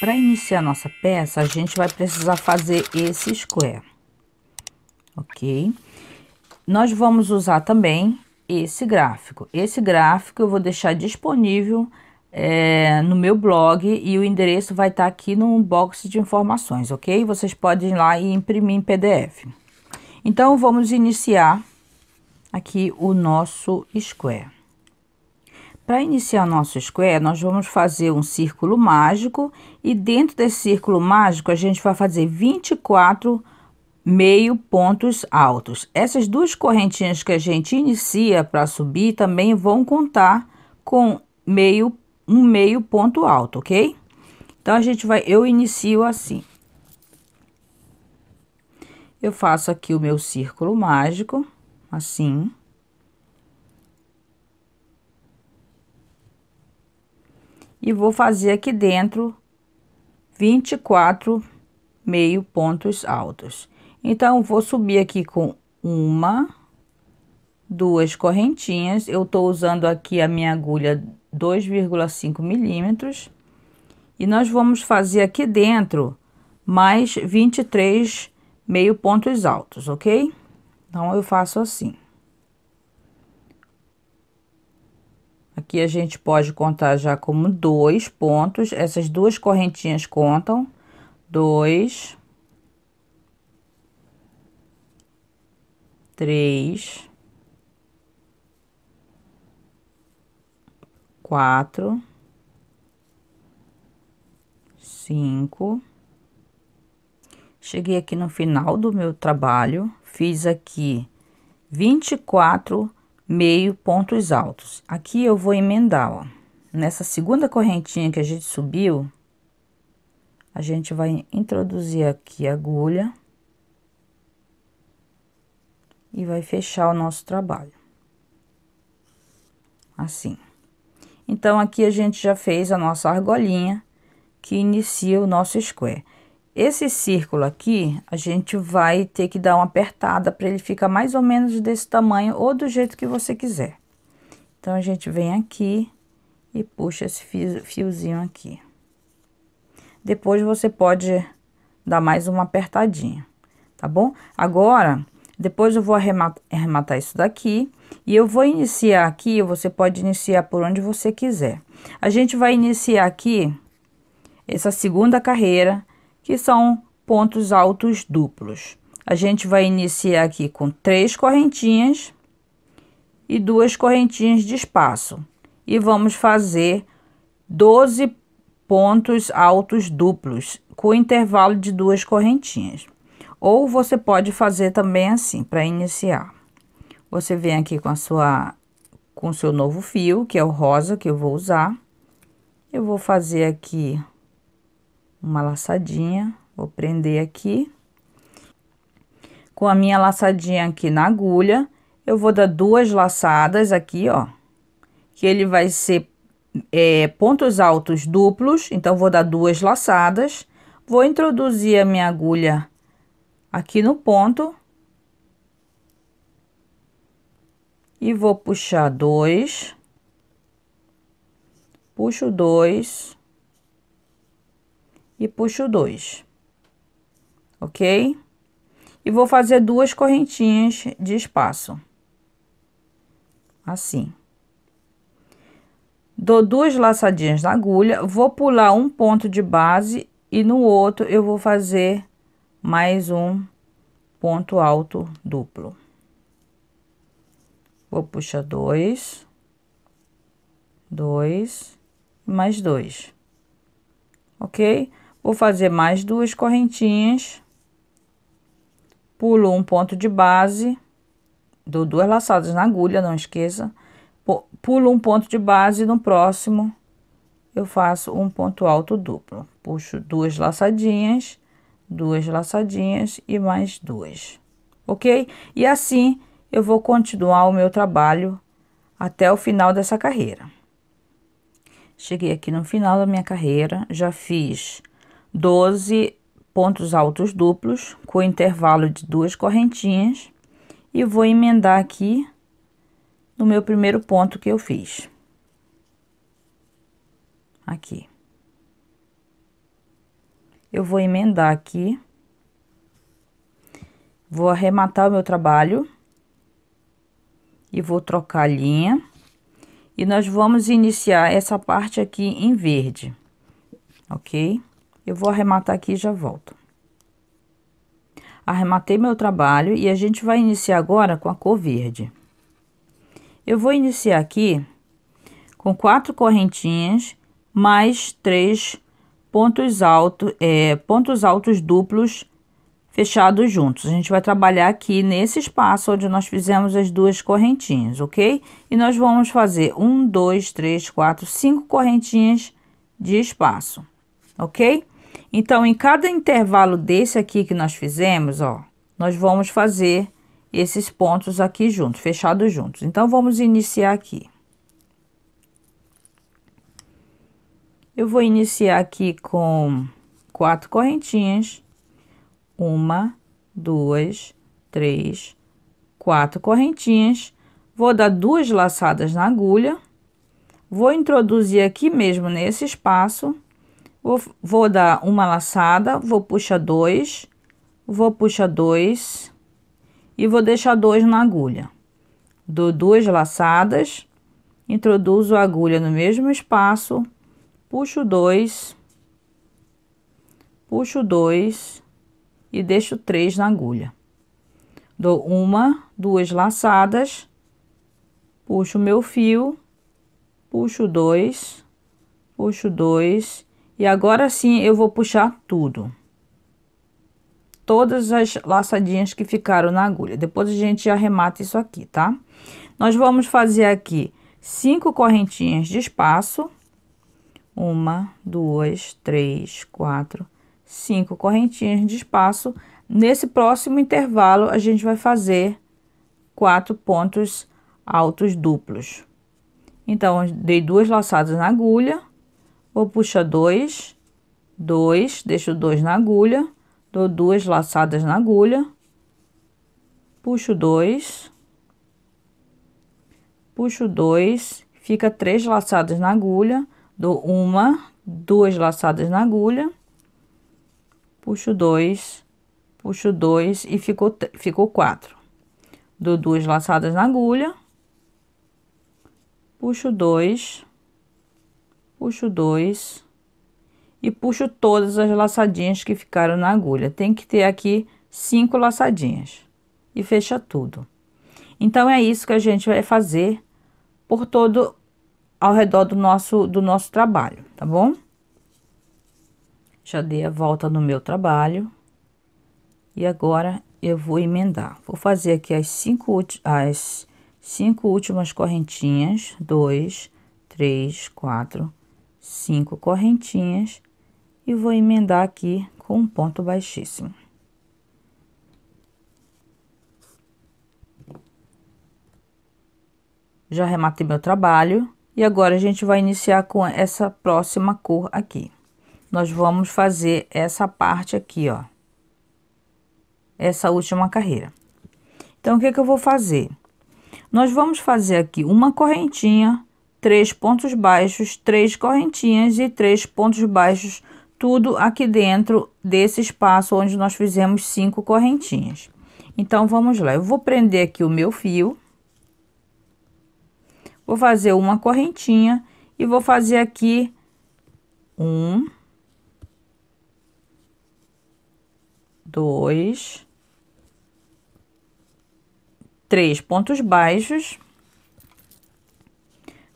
Para iniciar nossa peça, a gente vai precisar fazer esse square, ok? Nós vamos usar também esse gráfico. Esse gráfico eu vou deixar disponível é, no meu blog e o endereço vai estar tá aqui no box de informações, ok? Vocês podem ir lá e imprimir em PDF. Então, vamos iniciar aqui o nosso square. Para iniciar nosso square, nós vamos fazer um círculo mágico e dentro desse círculo mágico a gente vai fazer 24 meio pontos altos. Essas duas correntinhas que a gente inicia para subir também vão contar com meio um meio ponto alto, ok? Então a gente vai eu inicio assim. Eu faço aqui o meu círculo mágico assim. e vou fazer aqui dentro 24 meio pontos altos. Então, vou subir aqui com uma, duas correntinhas. Eu tô usando aqui a minha agulha 2,5 milímetros. E nós vamos fazer aqui dentro mais 23 meio pontos altos, ok? Então, eu faço assim. Aqui a gente pode contar já como dois pontos, essas duas correntinhas contam. Dois. Três. Quatro. Cinco. Cheguei aqui no final do meu trabalho, fiz aqui 24 meio pontos altos. Aqui eu vou emendar, ó. Nessa segunda correntinha que a gente subiu, a gente vai introduzir aqui a agulha e vai fechar o nosso trabalho. Assim. Então, aqui a gente já fez a nossa argolinha que inicia o nosso square. Esse círculo aqui, a gente vai ter que dar uma apertada para ele ficar mais ou menos desse tamanho ou do jeito que você quiser. Então, a gente vem aqui e puxa esse fiozinho aqui. Depois, você pode dar mais uma apertadinha, tá bom? Agora, depois eu vou arrematar isso daqui e eu vou iniciar aqui, você pode iniciar por onde você quiser. A gente vai iniciar aqui essa segunda carreira que são pontos altos duplos. A gente vai iniciar aqui com três correntinhas e duas correntinhas de espaço. E vamos fazer 12 pontos altos duplos com intervalo de duas correntinhas. Ou você pode fazer também assim para iniciar. Você vem aqui com a sua com seu novo fio, que é o rosa que eu vou usar. Eu vou fazer aqui uma laçadinha, vou prender aqui. Com a minha laçadinha aqui na agulha, eu vou dar duas laçadas aqui, ó, que ele vai ser é, pontos altos duplos, então vou dar duas laçadas, vou introduzir a minha agulha aqui no ponto e vou puxar dois, puxo dois, e puxo dois, ok? E vou fazer duas correntinhas de espaço, assim. Dou duas laçadinhas na agulha, vou pular um ponto de base e no outro eu vou fazer mais um ponto alto duplo. Vou puxar dois, dois, mais dois, ok? Vou fazer mais duas correntinhas. Pulo um ponto de base. Dou duas laçadas na agulha, não esqueça. Pulo um ponto de base no próximo eu faço um ponto alto duplo. Puxo duas laçadinhas, duas laçadinhas e mais duas, ok? E assim eu vou continuar o meu trabalho até o final dessa carreira. Cheguei aqui no final da minha carreira, já fiz 12 pontos altos duplos com intervalo de duas correntinhas e vou emendar aqui no meu primeiro ponto que eu fiz. Aqui. Eu vou emendar aqui. Vou arrematar o meu trabalho e vou trocar a linha. E nós vamos iniciar essa parte aqui em verde, ok? Eu vou arrematar aqui e já volto. Arrematei meu trabalho e a gente vai iniciar agora com a cor verde. Eu vou iniciar aqui com quatro correntinhas mais três pontos altos, é, pontos altos duplos fechados juntos. A gente vai trabalhar aqui nesse espaço onde nós fizemos as duas correntinhas, ok? E nós vamos fazer um, dois, três, quatro, cinco correntinhas de espaço ok? Então, em cada intervalo desse aqui que nós fizemos, ó, nós vamos fazer esses pontos aqui juntos, fechados juntos. Então, vamos iniciar aqui. Eu vou iniciar aqui com quatro correntinhas. Uma, duas, três, quatro correntinhas. Vou dar duas laçadas na agulha. Vou introduzir aqui mesmo nesse espaço Vou, vou dar uma laçada, vou puxar dois, vou puxar dois e vou deixar dois na agulha. Dou duas laçadas, introduzo a agulha no mesmo espaço, puxo dois, puxo dois e deixo três na agulha. Dou uma, duas laçadas, puxo meu fio, puxo dois, puxo dois e agora sim, eu vou puxar tudo. Todas as laçadinhas que ficaram na agulha. Depois a gente arremata isso aqui, tá? Nós vamos fazer aqui cinco correntinhas de espaço. Uma, duas, três, quatro, cinco correntinhas de espaço. Nesse próximo intervalo, a gente vai fazer quatro pontos altos duplos. Então, dei duas laçadas na agulha vou puxar dois, dois, deixo dois na agulha, dou duas laçadas na agulha, puxo dois, puxo dois, fica três laçadas na agulha, dou uma, duas laçadas na agulha, puxo dois, puxo dois e ficou, ficou quatro. Dou duas laçadas na agulha, puxo dois, puxo dois e puxo todas as laçadinhas que ficaram na agulha. Tem que ter aqui cinco laçadinhas e fecha tudo. Então, é isso que a gente vai fazer por todo ao redor do nosso, do nosso trabalho, tá bom? Já dei a volta no meu trabalho. E agora, eu vou emendar. Vou fazer aqui as cinco, as cinco últimas correntinhas. Dois, três, quatro, cinco correntinhas e vou emendar aqui com um ponto baixíssimo. Já rematei meu trabalho e agora a gente vai iniciar com essa próxima cor aqui. Nós vamos fazer essa parte aqui, ó. Essa última carreira. Então, o que é que eu vou fazer? Nós vamos fazer aqui uma correntinha três pontos baixos, três correntinhas e três pontos baixos, tudo aqui dentro desse espaço onde nós fizemos cinco correntinhas. Então, vamos lá. Eu vou prender aqui o meu fio. Vou fazer uma correntinha e vou fazer aqui um, dois, três pontos baixos.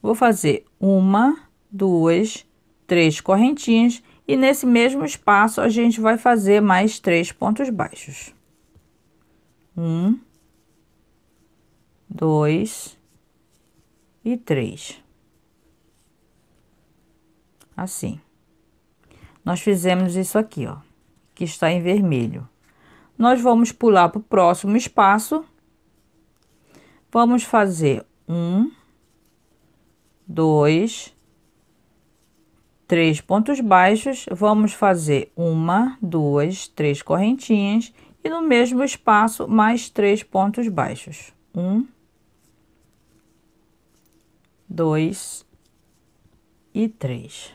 Vou fazer uma, duas, três correntinhas e nesse mesmo espaço a gente vai fazer mais três pontos baixos. Um, dois e três. Assim. Nós fizemos isso aqui, ó, que está em vermelho. Nós vamos pular para o próximo espaço. Vamos fazer um dois, três pontos baixos, vamos fazer uma, duas, três correntinhas e no mesmo espaço mais três pontos baixos. Um, dois e três.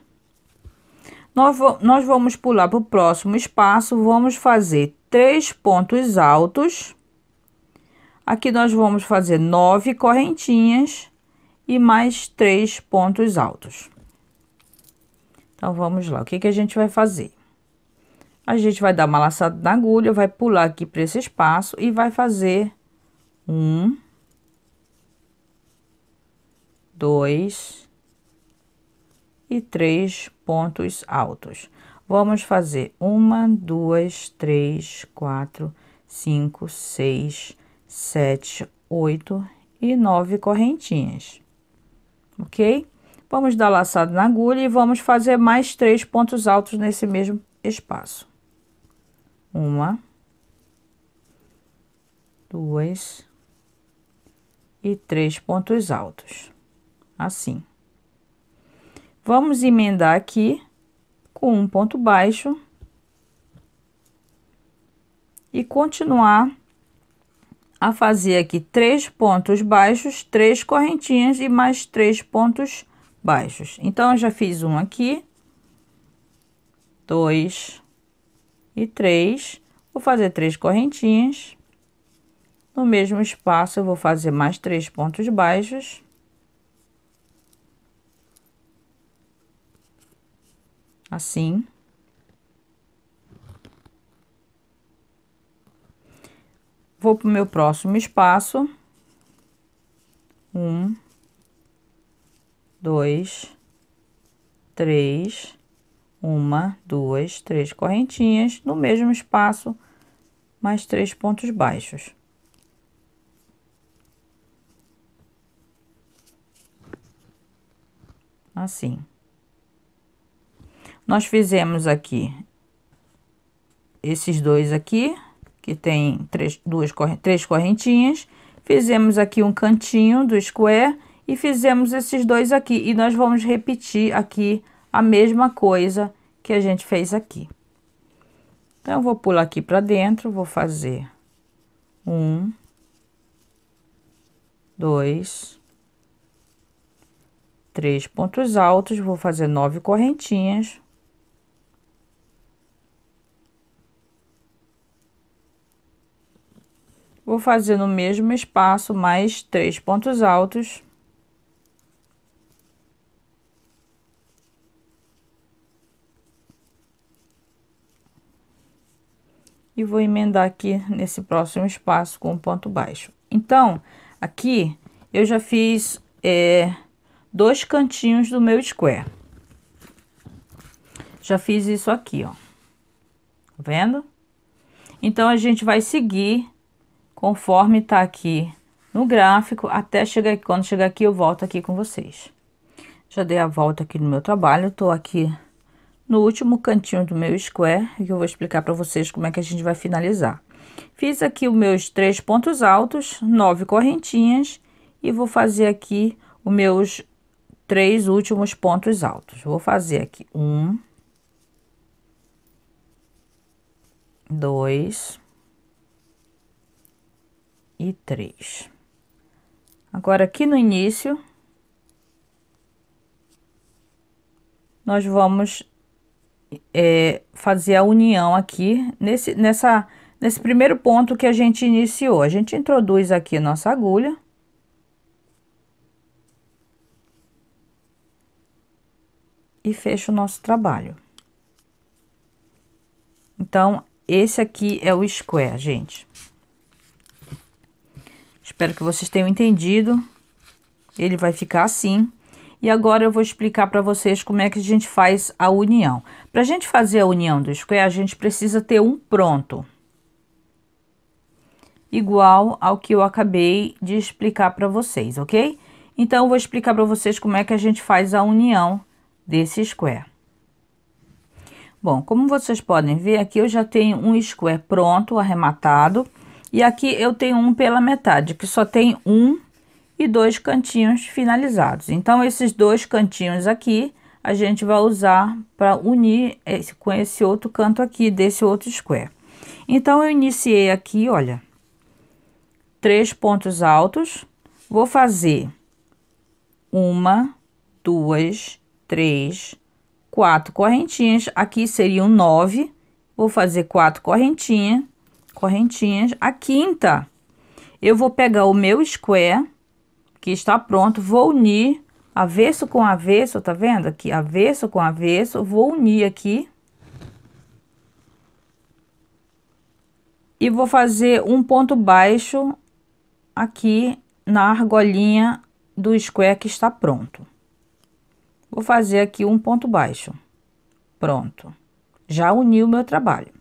Nós, nós vamos pular para o próximo espaço, vamos fazer três pontos altos. Aqui nós vamos fazer nove correntinhas e mais três pontos altos. Então, vamos lá. O que, que a gente vai fazer? A gente vai dar uma laçada na agulha, vai pular aqui para esse espaço e vai fazer um, dois e três pontos altos. Vamos fazer uma, duas, três, quatro, cinco, seis, sete, oito e nove correntinhas ok? Vamos dar laçada na agulha e vamos fazer mais três pontos altos nesse mesmo espaço. Uma, duas e três pontos altos, assim. Vamos emendar aqui com um ponto baixo e continuar a fazer aqui três pontos baixos, três correntinhas e mais três pontos baixos. Então, eu já fiz um aqui, dois e três. Vou fazer três correntinhas. No mesmo espaço, eu vou fazer mais três pontos baixos. Assim. Assim. Vou pro meu próximo espaço. Um, dois, três, uma, duas, três correntinhas. No mesmo espaço, mais três pontos baixos. Assim. Nós fizemos aqui esses dois aqui, que tem três, duas, três correntinhas. Fizemos aqui um cantinho do square e fizemos esses dois aqui. E nós vamos repetir aqui a mesma coisa que a gente fez aqui. Então, vou pular aqui para dentro, vou fazer um, dois, três pontos altos, vou fazer nove correntinhas. vou fazer no mesmo espaço mais três pontos altos. E vou emendar aqui nesse próximo espaço com um ponto baixo. Então, aqui eu já fiz é, dois cantinhos do meu square. Já fiz isso aqui, ó. Tá vendo? Então, a gente vai seguir conforme tá aqui no gráfico, até chegar aqui. Quando chegar aqui, eu volto aqui com vocês. Já dei a volta aqui no meu trabalho, tô aqui no último cantinho do meu square, que eu vou explicar para vocês como é que a gente vai finalizar. Fiz aqui os meus três pontos altos, nove correntinhas, e vou fazer aqui os meus três últimos pontos altos. Vou fazer aqui um, dois, e três. Agora, aqui no início, nós vamos é, fazer a união aqui nesse, nessa, nesse primeiro ponto que a gente iniciou. A gente introduz aqui a nossa agulha. E fecha o nosso trabalho. Então, esse aqui é o square, gente. Espero que vocês tenham entendido. Ele vai ficar assim. E agora eu vou explicar para vocês como é que a gente faz a união. Para a gente fazer a união do square, a gente precisa ter um pronto. Igual ao que eu acabei de explicar para vocês, ok? Então, eu vou explicar para vocês como é que a gente faz a união desse square. Bom, como vocês podem ver, aqui eu já tenho um square pronto, arrematado. E aqui eu tenho um pela metade, que só tem um e dois cantinhos finalizados. Então, esses dois cantinhos aqui, a gente vai usar para unir esse, com esse outro canto aqui, desse outro square. Então, eu iniciei aqui, olha, três pontos altos. Vou fazer uma, duas, três, quatro correntinhas. Aqui seriam nove. Vou fazer quatro correntinhas correntinhas. A quinta, eu vou pegar o meu square, que está pronto, vou unir avesso com avesso, tá vendo aqui? Avesso com avesso, vou unir aqui. E vou fazer um ponto baixo aqui na argolinha do square que está pronto. Vou fazer aqui um ponto baixo. Pronto. Já uni o meu trabalho.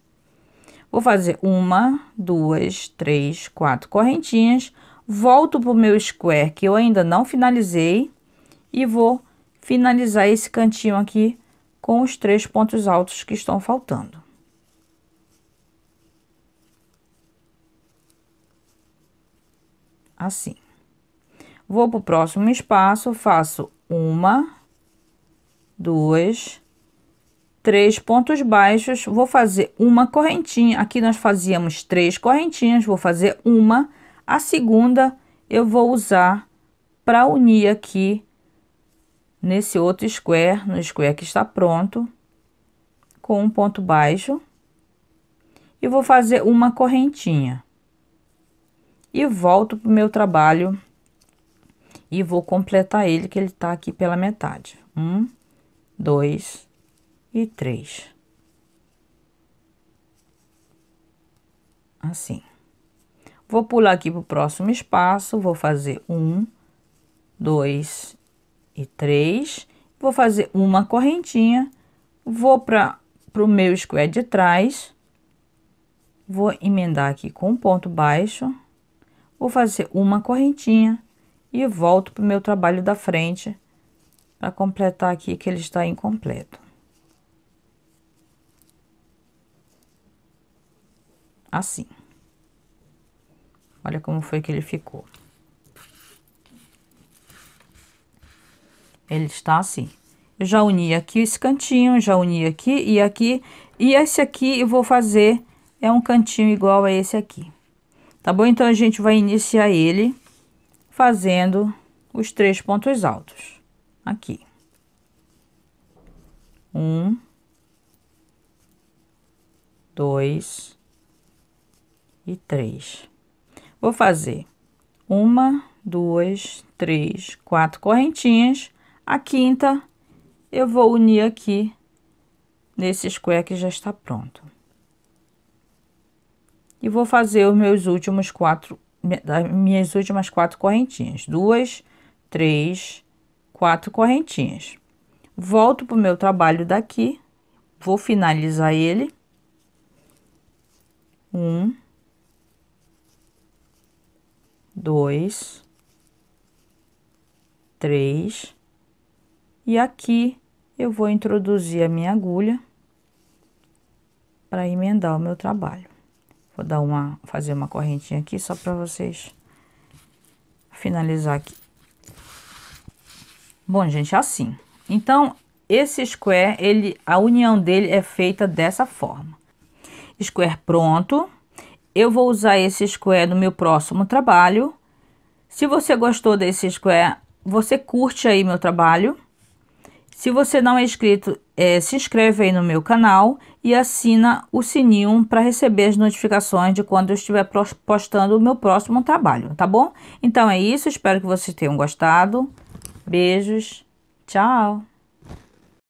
Vou fazer uma, duas, três, quatro correntinhas. Volto pro meu square que eu ainda não finalizei. E vou finalizar esse cantinho aqui com os três pontos altos que estão faltando. Assim. Vou pro próximo espaço, faço uma, duas, três pontos baixos, vou fazer uma correntinha. Aqui nós fazíamos três correntinhas, vou fazer uma. A segunda eu vou usar para unir aqui nesse outro square, no square que está pronto, com um ponto baixo. E vou fazer uma correntinha. E volto para o meu trabalho e vou completar ele, que ele está aqui pela metade. Um, dois, e três. Assim. Vou pular aqui pro próximo espaço, vou fazer um, dois e três. Vou fazer uma correntinha, vou para pro meu square de trás, vou emendar aqui com um ponto baixo, vou fazer uma correntinha e volto pro meu trabalho da frente para completar aqui que ele está incompleto. assim. Olha como foi que ele ficou. Ele está assim. Eu já uni aqui esse cantinho, já uni aqui e aqui. E esse aqui eu vou fazer, é um cantinho igual a esse aqui. Tá bom? Então, a gente vai iniciar ele fazendo os três pontos altos. Aqui. Um. Dois e três. Vou fazer uma, duas, três, quatro correntinhas. A quinta eu vou unir aqui nesse square que já está pronto. E vou fazer os meus últimos quatro, minhas últimas quatro correntinhas. Duas, três, quatro correntinhas. Volto para o meu trabalho daqui, vou finalizar ele. Um, dois, três, e aqui eu vou introduzir a minha agulha para emendar o meu trabalho. Vou dar uma, fazer uma correntinha aqui só para vocês finalizar aqui. Bom, gente, é assim. Então, esse square, ele, a união dele é feita dessa forma. Square pronto, eu vou usar esse square no meu próximo trabalho. Se você gostou desse square, você curte aí meu trabalho. Se você não é inscrito, é, se inscreve aí no meu canal e assina o sininho para receber as notificações de quando eu estiver postando o meu próximo trabalho, tá bom? Então é isso, espero que vocês tenham gostado. Beijos, tchau!